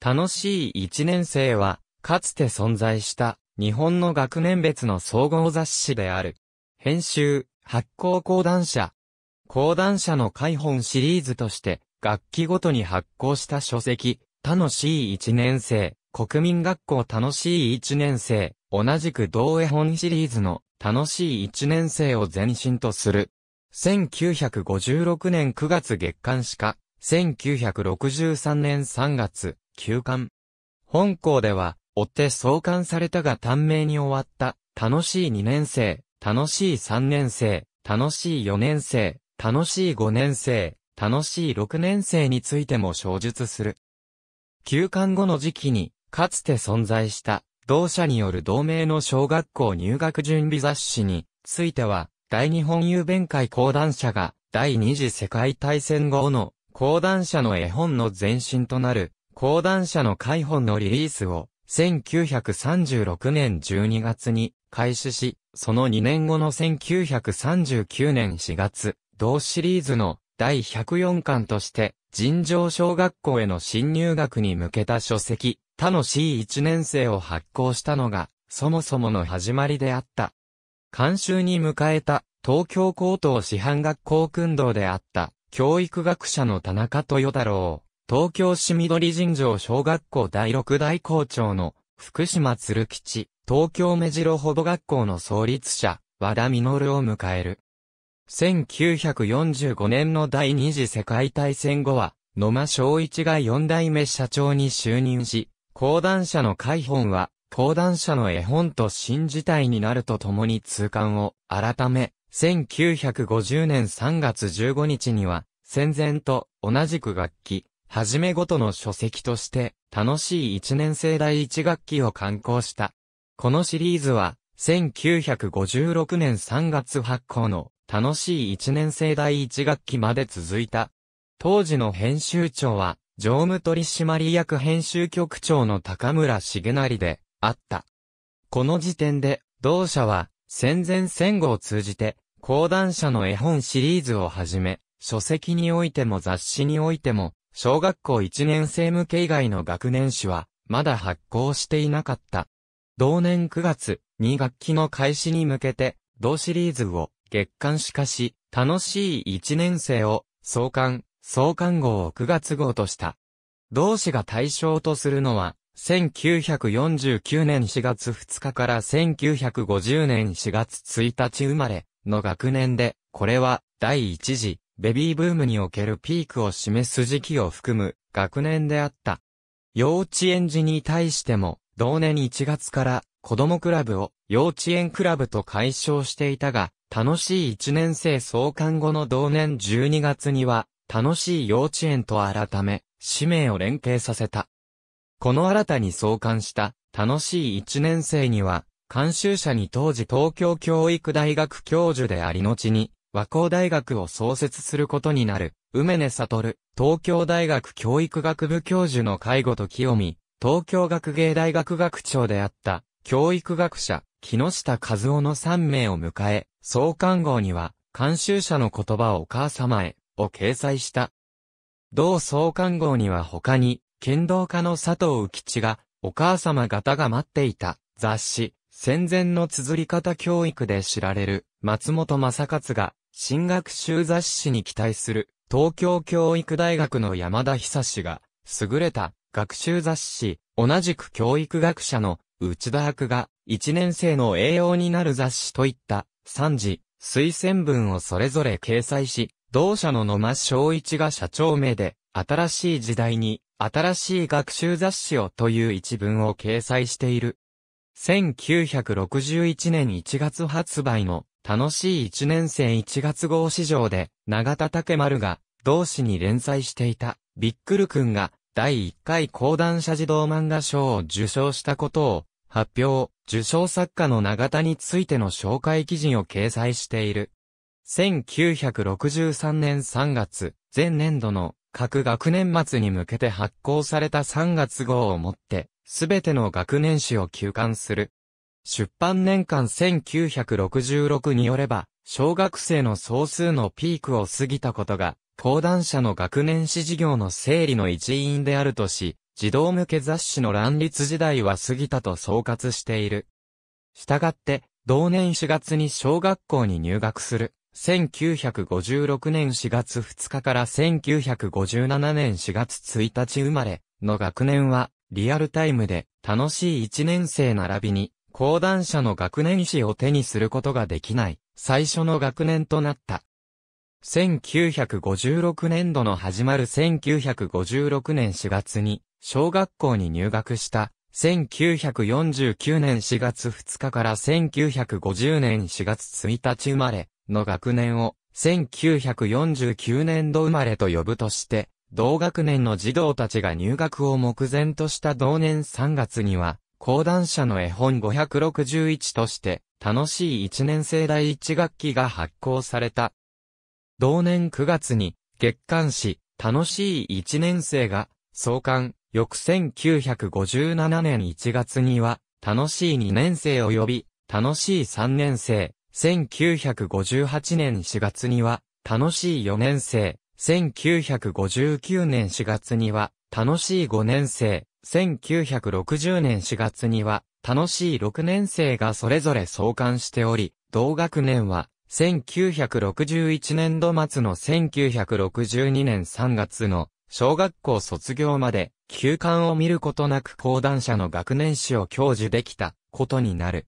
楽しい一年生は、かつて存在した日本の学年別の総合雑誌である。編集、発行講談社。講談社の開本シリーズとして、学期ごとに発行した書籍、楽しい一年生、国民学校楽しい一年生、同じく同絵本シリーズの楽しい一年生を前身とする。1956年9月月刊誌化、1963年3月、休館。本校では、追って創刊されたが短命に終わった、楽しい2年生、楽しい3年生、楽しい4年生、楽しい5年生、楽しい6年生についても小述する。休館後の時期に、かつて存在した、同社による同盟の小学校入学準備雑誌については、大日本郵便会講談社が第二次世界大戦後の講談社の絵本の前身となる講談社の解本のリリースを1936年12月に開始し、その2年後の1939年4月、同シリーズの第104巻として、尋常小学校への新入学に向けた書籍、他の C1 年生を発行したのが、そもそもの始まりであった。監修に迎えた東京高等師範学校訓導であった教育学者の田中豊太郎。東京市緑神城小学校第六代校長の福島鶴吉、東京目白保護学校の創立者、和田実を迎える。1945年の第二次世界大戦後は、野間昭一が四代目社長に就任し、講談社の開本は、講談社の絵本と新事態になるとともに痛感を、改め、1950年3月15日には、戦前と同じく楽器、はじめごとの書籍として、楽しい一年生第一学期を刊行した。このシリーズは、1956年3月発行の、楽しい一年生第一学期まで続いた。当時の編集長は、常務取締役編集局長の高村重成で、あった。この時点で、同社は、戦前戦後を通じて、講談社の絵本シリーズをはじめ、書籍においても雑誌においても、小学校1年生向け以外の学年誌は、まだ発行していなかった。同年9月、2学期の開始に向けて、同シリーズを月刊誌化し、楽しい1年生を創刊、創刊号を9月号とした。同誌が対象とするのは、1949年4月2日から1950年4月1日生まれの学年で、これは第1次ベビーブームにおけるピークを示す時期を含む学年であった。幼稚園児に対しても、同年1月から子供クラブを幼稚園クラブと解消していたが、楽しい1年生創刊後の同年12月には、楽しい幼稚園と改め、使命を連携させた。この新たに創刊した楽しい1年生には、監修者に当時東京教育大学教授であり後に、和光大学を創設することになる、梅根悟、東京大学教育学部教授の介護と清見、東京学芸大学学長であった、教育学者、木下和夫の3名を迎え、創刊号には、監修者の言葉をお母様へ、を掲載した。同創刊号には他に、剣道家の佐藤浮吉が、お母様方が待っていた、雑誌、戦前の綴り方教育で知られる、松本正勝が、進学習雑誌に期待する東京教育大学の山田久志が優れた学習雑誌、同じく教育学者の内田博が1年生の栄養になる雑誌といった3次推薦文をそれぞれ掲載し、同社の野間昭一が社長名で新しい時代に新しい学習雑誌をという一文を掲載している。1961年1月発売の楽しい1年生1月号史上で、長田竹丸が、同誌に連載していた、ビックルんが、第1回講談社児童漫画賞を受賞したことを、発表、受賞作家の長田についての紹介記事を掲載している。1963年3月、前年度の各学年末に向けて発行された3月号をもって、すべての学年誌を休刊する。出版年間1966によれば、小学生の総数のピークを過ぎたことが、講談社の学年史事業の整理の一因であるとし、児童向け雑誌の乱立時代は過ぎたと総括している。したがって、同年4月に小学校に入学する、1956年4月2日から1957年4月1日生まれの学年は、リアルタイムで楽しい1年生並びに講談社の学年誌を手にすることができない、最初の学年となった。1956年度の始まる1956年4月に、小学校に入学した、1949年4月2日から1950年4月1日生まれの学年を、1949年度生まれと呼ぶとして、同学年の児童たちが入学を目前とした同年3月には、講談社の絵本561として、楽しい1年生第1学期が発行された。同年9月に、月刊誌、楽しい1年生が、創刊、翌1957年1月には、楽しい2年生及び、楽しい3年生、1958年4月には、楽しい4年生、1959年4月には、楽しい5年生、1960年4月には、楽しい6年生がそれぞれ創刊しており、同学年は、1961年度末の1962年3月の小学校卒業まで休館を見ることなく講談社の学年誌を享受できたことになる。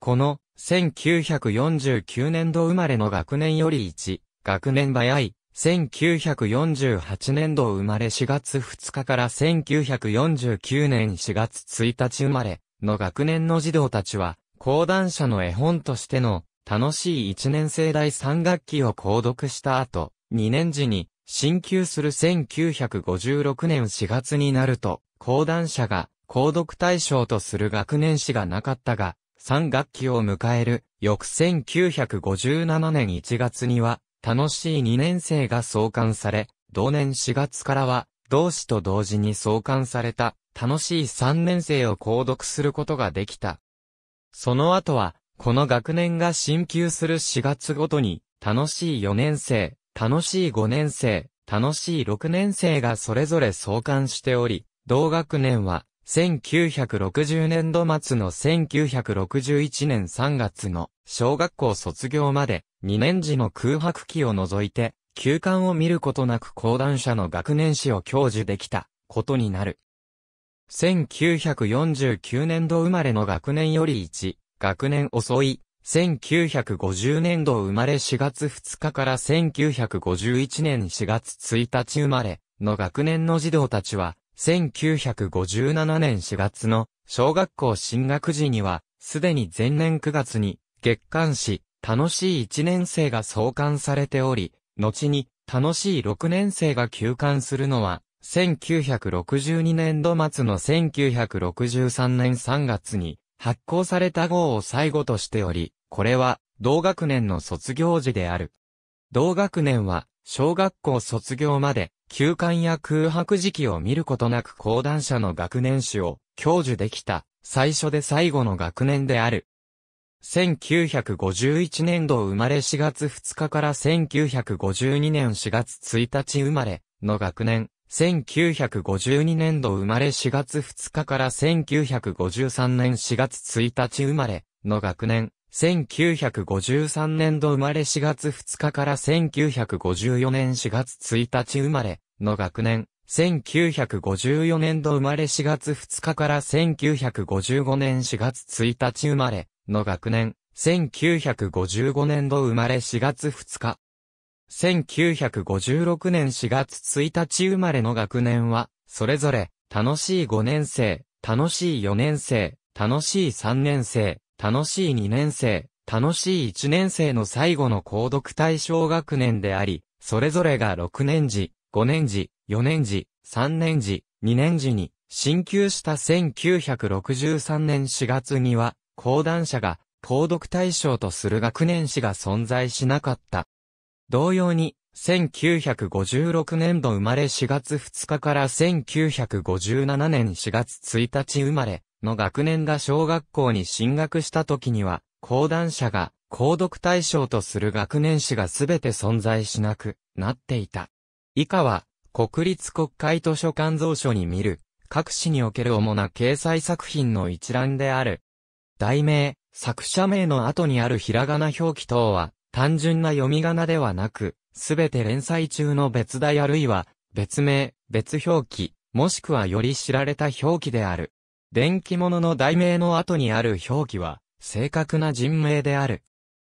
この1949年度生まれの学年より1、学年早い1948年度生まれ4月2日から1949年4月1日生まれの学年の児童たちは、講談社の絵本としての楽しい1年生第3学期を購読した後、2年時に、進級する1956年4月になると、講談社が、購読対象とする学年誌がなかったが、3学期を迎える、翌1957年1月には、楽しい2年生が創刊され、同年4月からは、同志と同時に創刊された、楽しい3年生を購読することができた。その後は、この学年が進級する4月ごとに、楽しい4年生、楽しい5年生、楽しい6年生がそれぞれ創刊しており、同学年は、1960年度末の1961年3月の小学校卒業まで、2年時の空白期を除いて、休館を見ることなく講談社の学年史を享受できた、ことになる。1949年度生まれの学年より1、学年遅い、1950年度生まれ4月2日から1951年4月1日生まれの学年の児童たちは、1957年4月の小学校進学時には、すでに前年9月に月刊誌、楽しい1年生が創刊されており、後に、楽しい6年生が休刊するのは、1962年度末の1963年3月に発行された号を最後としており、これは同学年の卒業時である。同学年は小学校卒業まで休館や空白時期を見ることなく講談社の学年誌を享受できた最初で最後の学年である。1951年度生まれ4月2日から1952年4月1日生まれの学年、1952年度生まれ4月2日から1953年4月1日生まれの学年、1953年度生まれ4月2日から1954年4月1日生まれの学年、1954年度生まれ4月2日から1955年4月1日生まれの学年、1955年度生まれ4月2日。1956年4月1日生まれの学年は、それぞれ、楽しい5年生、楽しい4年生、楽しい3年生、楽しい2年生、楽しい1年生の最後の購読対象学年であり、それぞれが6年次、5年次、4年次、3年次、2年次に、進級した1963年4月には、講談社が、購読対象とする学年誌が存在しなかった。同様に、1956年度生まれ4月2日から1957年4月1日生まれの学年が小学校に進学した時には、講談社が購読対象とする学年誌が全て存在しなくなっていた。以下は、国立国会図書館蔵書に見る、各誌における主な掲載作品の一覧である。題名、作者名の後にあるひらがな表記等は、単純な読み仮名ではなく、すべて連載中の別題あるいは、別名、別表記、もしくはより知られた表記である。電気物の題名の後にある表記は、正確な人名である。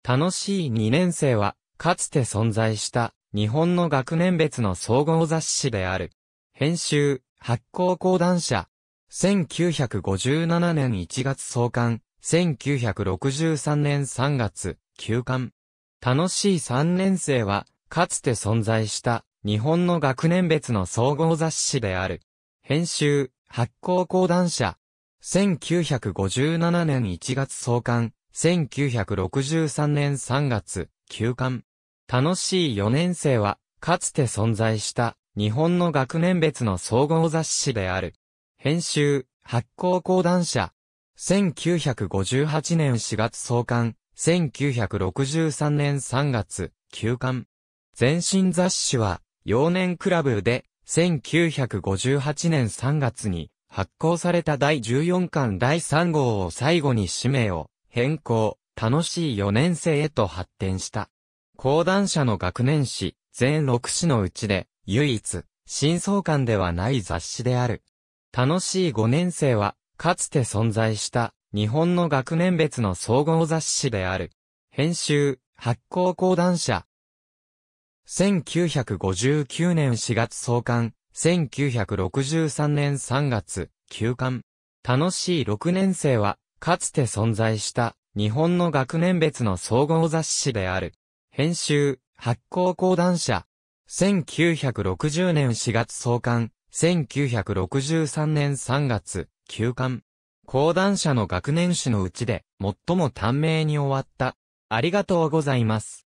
楽しい2年生は、かつて存在した日本の学年別の総合雑誌である。編集、発行講談社。1957年1月創刊、1963年3月、休館。楽しい3年生は、かつて存在した日本の学年別の総合雑誌である。編集、発行講談社。1957年1月創刊。1963年3月、休刊。楽しい4年生は、かつて存在した日本の学年別の総合雑誌である。編集、発行講談社。1958年4月創刊、1963年3月、休刊。全身雑誌は、幼年クラブで、1958年3月に発行された第14巻第3号を最後に氏名を変更、楽しい4年生へと発展した。講談社の学年誌、全6誌のうちで、唯一、新創刊ではない雑誌である。楽しい5年生は、かつて存在した日本の学年別の総合雑誌である。編集、発行講談社。1959年4月創刊、1963年3月、休刊。楽しい6年生は、かつて存在した日本の学年別の総合雑誌である。編集、発行講談社。1960年4月創刊、1963年3月、休館。講談社の学年誌のうちで、最も短命に終わった。ありがとうございます。